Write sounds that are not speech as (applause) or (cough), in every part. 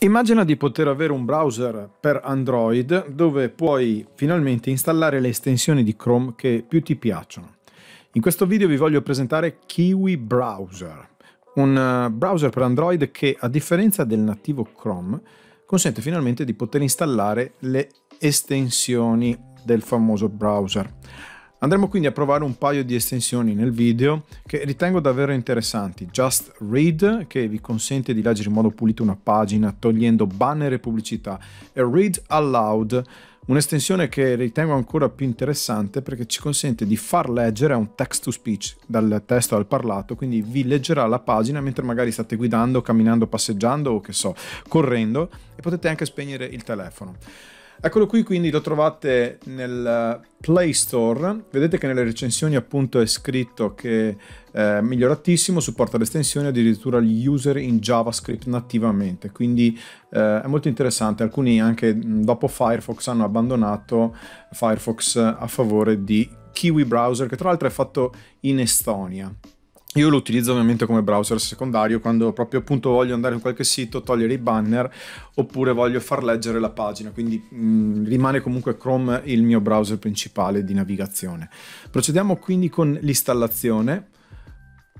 Immagina di poter avere un browser per Android dove puoi finalmente installare le estensioni di Chrome che più ti piacciono. In questo video vi voglio presentare Kiwi Browser, un eh, browser per Android che a differenza del nativo Chrome consente finalmente di poter installare le estensioni del famoso browser. Andremo quindi a provare un paio di estensioni nel video che ritengo davvero interessanti. Just Read che vi consente di leggere in modo pulito una pagina togliendo banner e pubblicità e Read Aloud Un'estensione che ritengo ancora più interessante perché ci consente di far leggere un text to speech dal testo al parlato, quindi vi leggerà la pagina mentre magari state guidando, camminando, passeggiando o che so, correndo e potete anche spegnere il telefono. Eccolo qui, quindi lo trovate nel eh, Play Store. Vedete che nelle recensioni appunto è scritto che è eh, miglioratissimo, supporta l'estensione addirittura gli user in JavaScript nativamente, quindi eh, è molto interessante. Alcuni anche dopo Firefox hanno abbandonato Firefox a favore di Kiwi Browser, che tra l'altro è fatto in Estonia. Io lo utilizzo ovviamente come browser secondario quando proprio appunto voglio andare in qualche sito, togliere i banner oppure voglio far leggere la pagina, quindi mh, mm, rimane comunque Chrome il mio browser principale di navigazione. Procediamo quindi con l'installazione.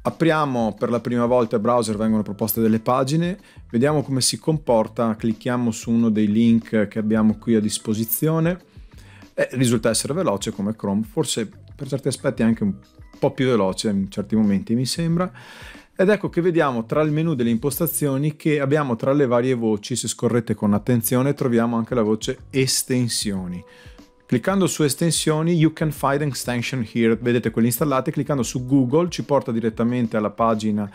Apriamo per la prima volta il browser, vengono proposte delle pagine, vediamo come si comporta, clicchiamo su uno dei link che abbiamo qui a disposizione. e risulta essere veloce come Chrome, forse per certi aspetti anche un po' più veloce in certi momenti mi sembra. Ed ecco che vediamo tra il menu delle impostazioni che abbiamo tra le varie voci, se scorrete con attenzione troviamo anche la voce estensioni. Cliccando su estensioni, you can find extension here, vedete quelle installate, cliccando su Google ci porta direttamente alla pagina,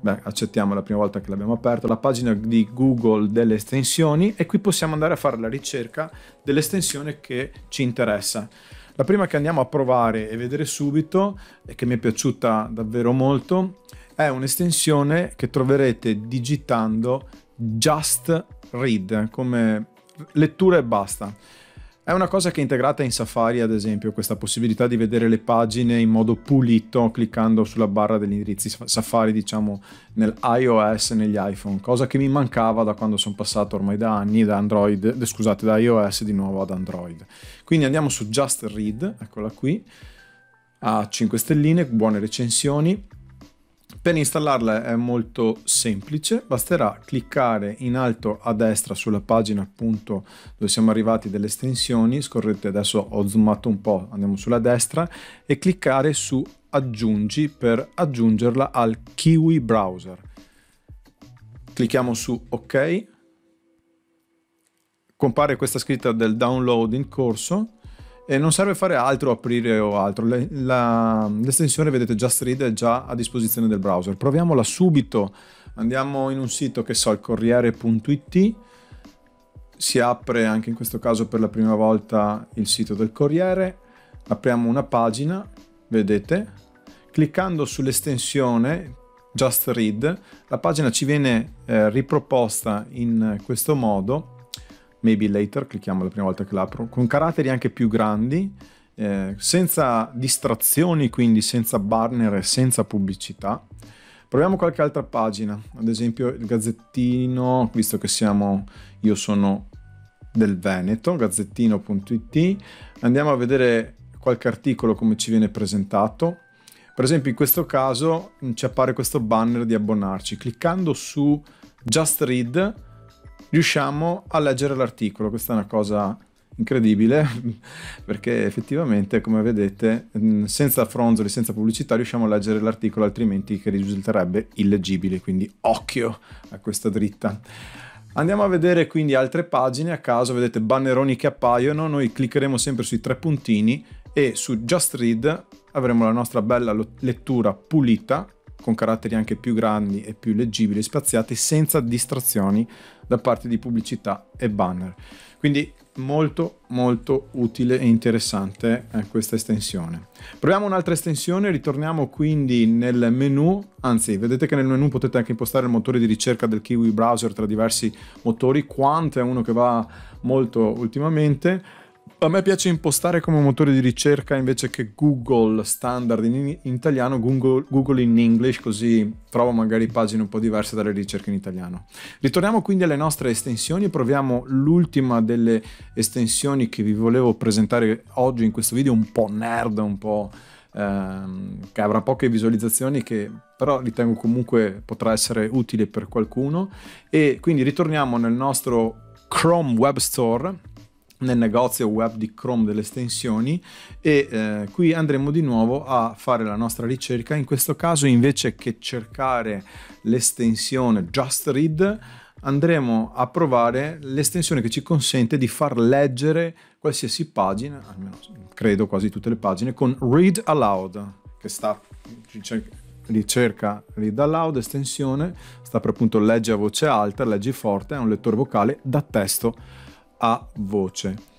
beh accettiamo la prima volta che l'abbiamo aperto, la pagina di Google delle estensioni e qui possiamo andare a fare la ricerca dell'estensione che ci interessa. La prima che andiamo a provare e vedere subito, e che mi è piaciuta davvero molto, è un'estensione che troverete digitando Just Read, come lettura e basta. È una cosa che è integrata in Safari, ad esempio, questa possibilità di vedere le pagine in modo pulito cliccando sulla barra degli indirizzi Safari, diciamo, nell'iOS e negli iPhone, cosa che mi mancava da quando sono passato ormai da anni da Android, eh, scusate, da iOS di nuovo ad Android. Quindi andiamo su Just Read, eccola qui, a 5 stelline, buone recensioni per installarla è molto semplice, basterà cliccare in alto a destra sulla pagina appunto dove siamo arrivati delle estensioni, scorrete adesso ho zoomato un po', andiamo sulla destra e cliccare su aggiungi per aggiungerla al Kiwi browser. Clicchiamo su ok, compare questa scritta del download in corso e non serve fare altro, aprire o altro. l'estensione, vedete, Just Read è già a disposizione del browser. Proviamola subito. Andiamo in un sito che so, il corriere.it. Si apre anche in questo caso per la prima volta il sito del Corriere. Apriamo una pagina, vedete. Cliccando sull'estensione Just Read, la pagina ci viene eh, riproposta in questo modo Maybe Later, clicchiamo la prima volta che l'apro, con caratteri anche più grandi, eh, senza distrazioni, quindi senza banner e senza pubblicità. Proviamo qualche altra pagina, ad esempio il Gazzettino, visto che siamo, io sono del Veneto, gazzettino.it, andiamo a vedere qualche articolo come ci viene presentato. Per esempio in questo caso mm, ci appare questo banner di abbonarci, cliccando su Just Read riusciamo a leggere l'articolo. Questa è una cosa incredibile (laughs) perché effettivamente come vedete mm, senza fronzoli senza pubblicità riusciamo a leggere l'articolo altrimenti che risulterebbe illeggibile quindi occhio a questa dritta andiamo a vedere quindi altre pagine a caso vedete banneroni che appaiono noi cliccheremo sempre sui tre puntini e su just read avremo la nostra bella lettura pulita con caratteri anche più grandi e più leggibili spaziati senza distrazioni da parte di pubblicità e banner. Quindi molto molto utile e interessante eh, questa estensione. Proviamo un'altra estensione, ritorniamo quindi nel menu, anzi vedete che nel menu potete anche impostare il motore di ricerca del Kiwi browser tra diversi motori, Quant è uno che va molto ultimamente, a me piace impostare come motore di ricerca invece che Google standard in, in italiano, Google, Google, in English, così trovo magari pagine un po' diverse dalle ricerche in italiano. Ritorniamo quindi alle nostre estensioni proviamo l'ultima delle estensioni che vi volevo presentare oggi in questo video, un po' nerd, un po' ehm, che avrà poche visualizzazioni che però ritengo comunque potrà essere utile per qualcuno e quindi ritorniamo nel nostro Chrome Web Store nel negozio web di Chrome delle estensioni e eh, qui andremo di nuovo a fare la nostra ricerca in questo caso invece che cercare l'estensione just read andremo a provare l'estensione che ci consente di far leggere qualsiasi pagina almeno credo quasi tutte le pagine con read aloud che sta ricerca read aloud estensione sta per appunto legge a voce alta leggi forte è un lettore vocale da testo a voce.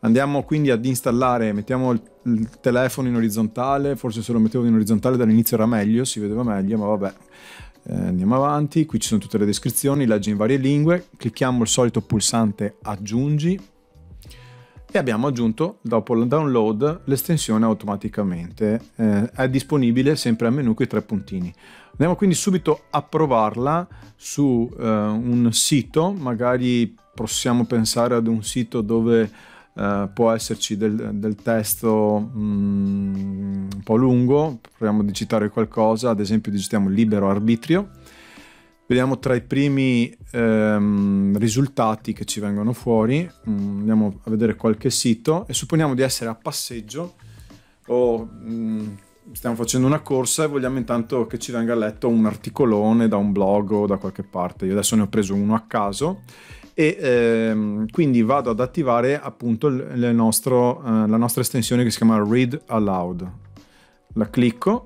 Andiamo quindi ad installare, mettiamo il, il telefono in orizzontale, forse se lo mettevo in orizzontale dall'inizio era meglio, si vedeva meglio, ma vabbè. Eh, andiamo avanti, qui ci sono tutte le descrizioni, legge in varie lingue, clicchiamo il solito pulsante aggiungi e abbiamo aggiunto dopo il download l'estensione automaticamente. Eh, è disponibile sempre a menu con i tre puntini. Andiamo quindi subito a provarla su eh, un sito, magari possiamo pensare ad un sito dove eh, può esserci del, del testo mh, mm, un po' lungo, proviamo a digitare qualcosa, ad esempio digitiamo libero arbitrio, vediamo tra i primi ehm, risultati che ci vengono fuori, mh, mm, andiamo a vedere qualche sito e supponiamo di essere a passeggio o mh, mm, stiamo facendo una corsa e vogliamo intanto che ci venga letto un articolone da un blog o da qualche parte. Io adesso ne ho preso uno a caso e ehm, quindi vado ad attivare appunto nostro, eh, la nostra estensione che si chiama read aloud. La clicco.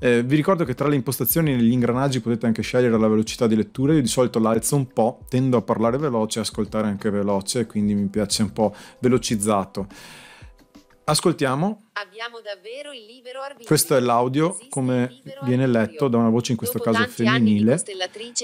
Eh, vi ricordo che tra le impostazioni e gli ingranaggi potete anche scegliere la velocità di lettura, io di solito la alzo un po', tendo a parlare veloce e ascoltare anche veloce, quindi mi piace un po' velocizzato. Ascoltiamo. Questo è l'audio come viene letto da una voce in questo Dopo caso femminile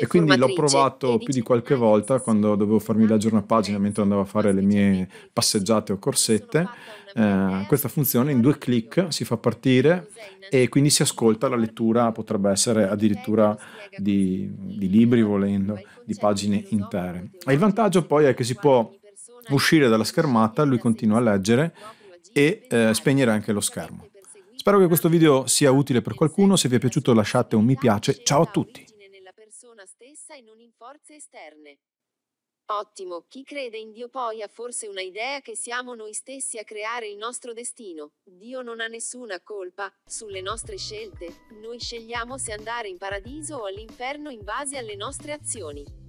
e quindi l'ho provato più di qualche volta quando dovevo farmi leggere una pagina mentre andavo a fare le mie passeggiate o corsette. Eh, questa funzione in due clic si fa partire e quindi si ascolta la lettura, potrebbe essere addirittura di, di libri volendo, di pagine intere. E il vantaggio poi è che si può uscire dalla schermata, lui continua a leggere e eh, spegnere anche lo schermo. Spero che questo video sia utile per qualcuno, se vi è piaciuto lasciate un mi piace, ciao a tutti! Ottimo, chi crede in Dio poi ha forse una idea che siamo noi stessi a creare il nostro destino. Dio non ha nessuna colpa sulle nostre scelte, noi scegliamo se andare in paradiso o all'inferno in base alle nostre azioni.